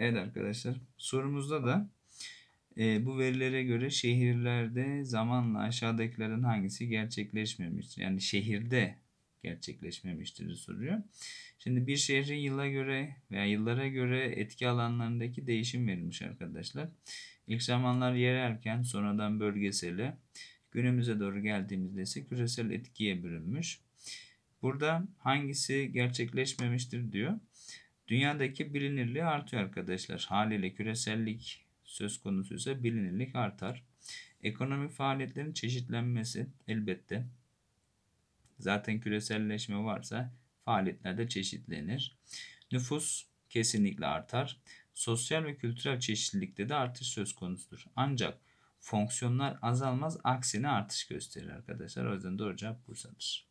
Evet arkadaşlar sorumuzda da e, bu verilere göre şehirlerde zamanla aşağıdakilerin hangisi gerçekleşmemiştir? Yani şehirde gerçekleşmemiştir soruyor. Şimdi bir şehrin yıla göre veya yıllara göre etki alanlarındaki değişim verilmiş arkadaşlar. İlk zamanlar yerelken sonradan bölgeseli günümüze doğru geldiğimizde ise küresel etkiye bürünmüş. Burada hangisi gerçekleşmemiştir diyor. Dünyadaki bilinirliği artıyor arkadaşlar. Haliyle küresellik söz konusu ise bilinirlik artar. Ekonomi faaliyetlerin çeşitlenmesi elbette. Zaten küreselleşme varsa faaliyetler de çeşitlenir. Nüfus kesinlikle artar. Sosyal ve kültürel çeşitlilikte de artış söz konusudur. Ancak fonksiyonlar azalmaz aksine artış gösterir arkadaşlar. O yüzden doğru cevap Bursa'dır.